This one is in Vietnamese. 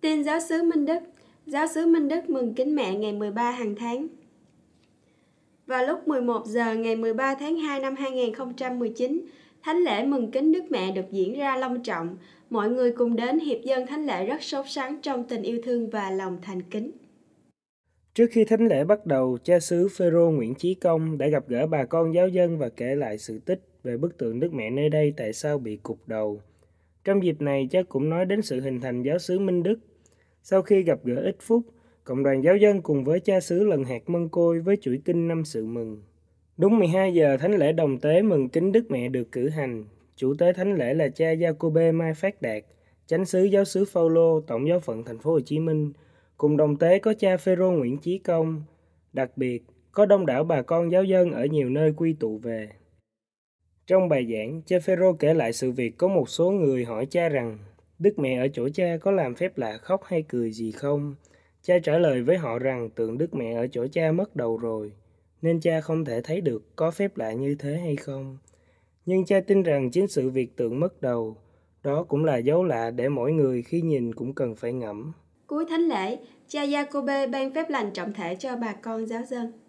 Tên giáo sứ Minh Đức Giáo sứ Minh Đức mừng kính mẹ ngày 13 hàng tháng. Vào lúc 11 giờ ngày 13 tháng 2 năm 2019, Thánh lễ mừng kính Đức Mẹ được diễn ra long trọng. Mọi người cùng đến hiệp dân thánh lễ rất sốt sắng trong tình yêu thương và lòng thành kính. Trước khi thánh lễ bắt đầu, cha xứ Phêrô Nguyễn Chí Công đã gặp gỡ bà con giáo dân và kể lại sự tích về bức tượng Đức Mẹ nơi đây tại sao bị cục đầu. Trong dịp này, cha cũng nói đến sự hình thành giáo xứ Minh Đức sau khi gặp gỡ ít phút, cộng đoàn giáo dân cùng với cha xứ lần hạt mân côi với chuỗi kinh năm sự mừng. Đúng 12 giờ thánh lễ đồng tế mừng kính Đức Mẹ được cử hành. Chủ tế thánh lễ là cha Jacobe Mai Phát Đạt, chánh xứ giáo sứ Phaolô, tổng giáo phận thành phố Hồ Chí Minh. Cùng đồng tế có cha Phêrô Nguyễn Chí Công. Đặc biệt, có đông đảo bà con giáo dân ở nhiều nơi quy tụ về. Trong bài giảng, cha Phêrô kể lại sự việc có một số người hỏi cha rằng Đức mẹ ở chỗ cha có làm phép lạ khóc hay cười gì không? Cha trả lời với họ rằng tượng Đức mẹ ở chỗ cha mất đầu rồi, nên cha không thể thấy được có phép lạ như thế hay không. Nhưng cha tin rằng chính sự việc tượng mất đầu, đó cũng là dấu lạ để mỗi người khi nhìn cũng cần phải ngẫm. Cuối thánh lễ, cha Jacobe ban phép lành trọng thể cho bà con giáo dân.